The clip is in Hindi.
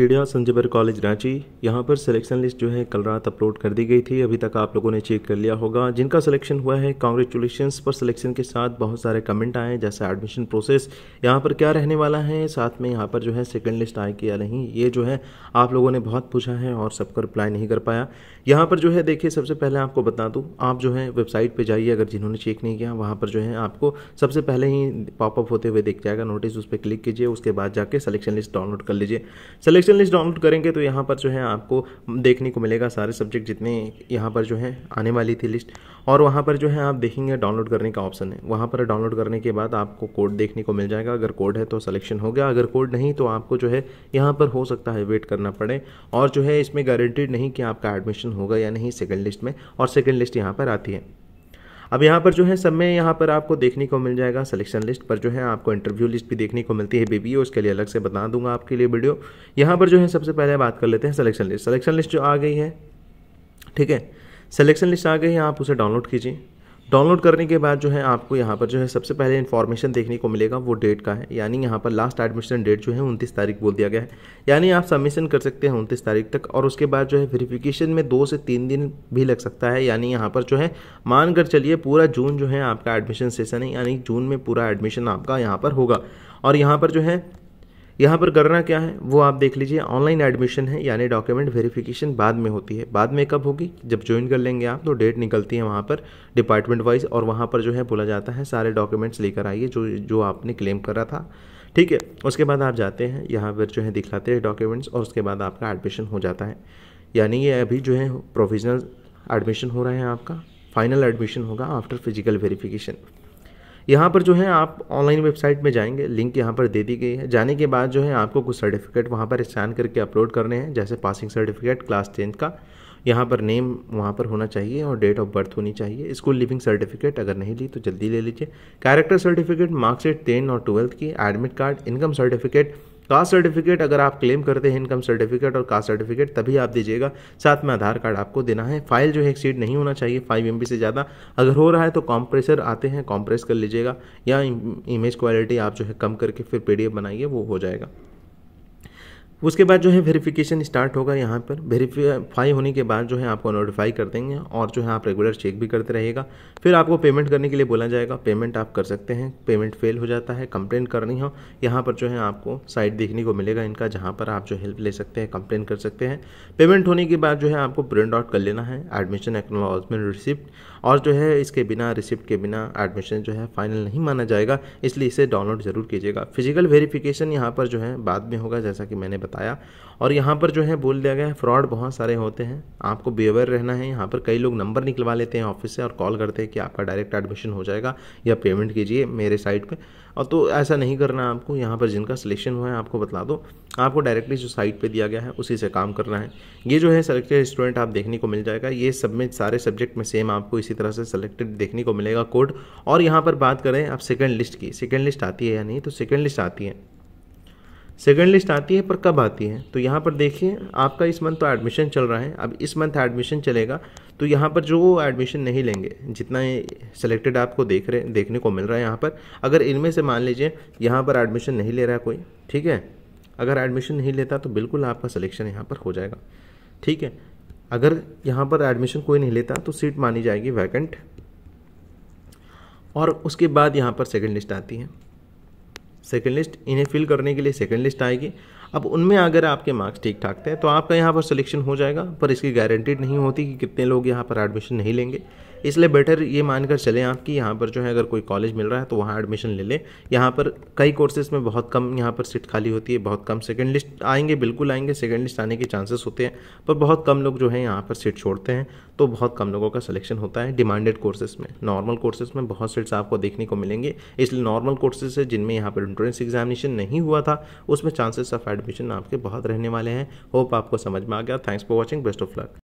मीडिया संजबर कॉलेज रांची यहाँ पर सिलेक्शन लिस्ट जो है कल रात अपलोड कर दी गई थी अभी तक आप लोगों ने चेक कर लिया होगा जिनका सिलेक्शन हुआ है कॉन्ग्रेचुलेशन पर सिलेक्शन के साथ बहुत सारे कमेंट आए जैसे एडमिशन प्रोसेस यहाँ पर क्या रहने वाला है साथ में यहाँ पर जो है सेकंड लिस्ट आए कि या नहीं ये जो है आप लोगों ने बहुत पूछा है और सबका रिप्लाई नहीं कर पाया यहाँ पर जो है देखिए सबसे पहले आपको बता दूँ आप जो है वेबसाइट पर जाइए अगर जिन्होंने चेक नहीं किया वहाँ पर जो है आपको सबसे पहले ही पॉपअप होते हुए देख जाएगा नोटिस उस पर क्लिक कीजिए उसके बाद जाके सलेक्शन लिस्ट डाउनलोड कर लीजिए सलेक्शन सेक्शन लिस्ट डाउनलोड करेंगे तो यहाँ पर जो है आपको देखने को मिलेगा सारे सब्जेक्ट जितने यहाँ पर जो है आने वाली थी लिस्ट और वहाँ पर जो है आप देखेंगे डाउनलोड करने का ऑप्शन है वहाँ पर डाउनलोड करने के बाद आपको कोड देखने को मिल जाएगा अगर कोड है तो सलेक्शन हो गया अगर कोड नहीं तो आपको जो है यहाँ पर हो सकता है वेट करना पड़े और जो है इसमें गारंटीड नहीं कि आपका एडमिशन होगा या नहीं सेकेंड लिस्ट में और सेकेंड लिस्ट यहाँ पर आती है अब यहाँ पर जो है सब में यहाँ पर आपको देखने को मिल जाएगा सिलेक्शन लिस्ट पर जो है आपको इंटरव्यू लिस्ट भी देखने को मिलती है बीबी उसके लिए अलग से बता दूंगा आपके लिए वीडियो यहाँ पर जो है सबसे पहले बात कर लेते हैं सिलेक्शन लिस्ट सिलेक्शन लिस्ट जो आ गई है ठीक है सिलेक्शन लिस्ट आ गई है आप उसे डाउनलोड कीजिए डाउनलोड करने के बाद जो है आपको यहाँ पर जो है सबसे पहले इन्फॉर्मेशन देखने को मिलेगा वो डेट का है यानी यहाँ पर लास्ट एडमिशन डेट जो है उनतीस तारीख बोल दिया गया है यानी आप सबमिशन कर सकते हैं उनतीस तारीख तक और उसके बाद जो है वेरिफिकेशन में दो से तीन दिन भी लग सकता है यानी यहाँ पर जो है मानकर चलिए पूरा जून जो है आपका एडमिशन सेशन है यानी जून में पूरा एडमिशन आपका यहाँ पर होगा और यहाँ पर जो है यहाँ पर करना क्या है वो आप देख लीजिए ऑनलाइन एडमिशन है यानी डॉक्यूमेंट वेरिफिकेशन बाद में होती है बाद में कब होगी जब ज्वाइन कर लेंगे आप तो डेट निकलती है वहाँ पर डिपार्टमेंट वाइज और वहाँ पर जो है बोला जाता है सारे डॉक्यूमेंट्स लेकर आइए जो जो आपने क्लेम करा था ठीक है उसके बाद आप जाते हैं यहाँ पर जो है दिखलाते हैं डॉक्यूमेंट्स और उसके बाद आपका एडमिशन हो जाता है यानी ये अभी जो है प्रोविजनल एडमिशन हो रहा है आपका फाइनल एडमिशन होगा आफ्टर फिजिकल वेरिफिकेशन यहाँ पर जो है आप ऑनलाइन वेबसाइट में जाएंगे लिंक यहाँ पर दे दी गई है जाने के बाद जो है आपको कुछ सर्टिफिकेट वहाँ पर स्कैन करके अपलोड करने हैं जैसे पासिंग सर्टिफिकेट क्लास टेंथ का यहाँ पर नेम वहाँ पर होना चाहिए और डेट ऑफ बर्थ होनी चाहिए स्कूल लिविंग सर्टिफिकेट अगर नहीं ली तो जल्दी ले लीजिए कैरेक्टर सर्टिफिकेट मार्कशीट टेन और ट्वेल्थ की admit card income certificate caste certificate अगर आप क्लेम करते हैं इनकम सर्टिफिकेट और कास्ट सर्टिफिकेट तभी आप दीजिएगा साथ में आधार कार्ड आपको देना है फाइल जो है एक्सीड नहीं होना चाहिए फाइव एम से ज़्यादा अगर हो रहा है तो कॉम्प्रेसर आते हैं कॉम्प्रेस कर लीजिएगा या इमेज क्वालिटी आप जो है कम करके फिर पी बनाइए वो हो जाएगा उसके बाद जो है वेरिफिकेशन स्टार्ट होगा यहाँ पर वेरीफाई होने के बाद जो है आपको नोटिफाई कर देंगे और जो है आप रेगुलर चेक भी करते रहेगा फिर आपको पेमेंट करने के लिए बोला जाएगा पेमेंट आप कर सकते हैं पेमेंट फेल हो जाता है कंप्लेन करनी हो यहाँ पर जो है आपको साइट देखने को मिलेगा इनका जहाँ पर आप जो हेल्प ले सकते हैं कंप्लेन कर सकते हैं पेमेंट होने के बाद जो है आपको प्रिंट आउट कर लेना है एडमिशन एक्नोलॉजमेंट रिसिप्ट और जो है इसके बिना रिसिप्ट के बिना एडमिशन जो है फाइनल नहीं माना जाएगा इसलिए इसे डाउनलोड ज़रूर कीजिएगा फिजिकल वेरीफिकेशन यहाँ पर जो है बाद में होगा जैसा कि मैंने बताया और यहाँ पर जो है बोल दिया गया है फ्रॉड बहुत सारे होते हैं आपको बेअवेयर रहना है यहाँ पर कई लोग नंबर निकलवा लेते हैं ऑफिस से और कॉल करते हैं कि आपका डायरेक्ट एडमिशन हो जाएगा या पेमेंट कीजिए मेरे साइट पे और तो ऐसा नहीं करना आपको यहाँ पर जिनका सिलेक्शन हुआ है आपको बता दो आपको डायरेक्टली जो साइट पर दिया गया है उसी से काम करना है ये जो है सेलेक्टेड स्टूडेंट आप देखने को मिल जाएगा ये सब में सारे सब्जेक्ट में सेम आपको इसी तरह से सेलेक्टेड देखने को मिलेगा कोड और यहाँ पर बात करें आप सेकेंड लिस्ट की सेकेंड लिस्ट आती है या नहीं तो सेकेंड लिस्ट आती है सेकेंड लिस्ट आती है पर कब आती है तो यहाँ पर देखिए आपका इस मंथ तो एडमिशन चल रहा है अब इस मंथ एडमिशन चलेगा तो यहाँ पर जो एडमिशन नहीं लेंगे जितना सेलेक्टेड आपको देख रहे देखने को मिल रहा है यहाँ पर अगर इनमें से मान लीजिए यहाँ पर एडमिशन नहीं ले रहा है कोई ठीक है अगर एडमिशन नहीं लेता तो बिल्कुल आपका सिलेक्शन यहाँ पर हो जाएगा ठीक है अगर यहाँ पर एडमिशन कोई नहीं लेता तो सीट मानी जाएगी वैकेंट और उसके बाद यहाँ पर सेकेंड लिस्ट आती है सेकेंड लिस्ट इन्हें फिल करने के लिए सेकेंड लिस्ट आएगी अब उनमें अगर आपके मार्क्स ठीक ठाक थे तो आपका यहाँ पर सिलेक्शन हो जाएगा पर इसकी गारंटीड नहीं होती कि कितने लोग यहाँ पर एडमिशन नहीं लेंगे इसलिए बेटर ये मानकर चलें आप कि यहाँ पर जो है अगर कोई कॉलेज मिल रहा है तो वहाँ एडमिशन ले लें यहाँ पर कई कोर्सेज़ में बहुत कम यहाँ पर सीट खाली होती है बहुत कम सेकेंड लिस्ट आएंगे बिल्कुल आएंगे सेकेंड लिस्ट आने के चांसेस होते हैं पर बहुत कम लोग जो है यहाँ पर सीट छोड़ते हैं तो बहुत कम लोगों का सिलेक्शन होता है डिमांडेड कोर्सेज में नॉर्मल कोर्सेज में बहुत सीट्स आपको देखने को मिलेंगे इसलिए नॉर्मल कोर्सेज है जिनमें यहाँ पर एंट्रेंस एग्जामिनेशन नहीं हुआ था उसमें चांसेस ऑफ एडमिशन आपके बहुत रहने वाले हैं होप आपको समझ में आ गया thanks for watching best of luck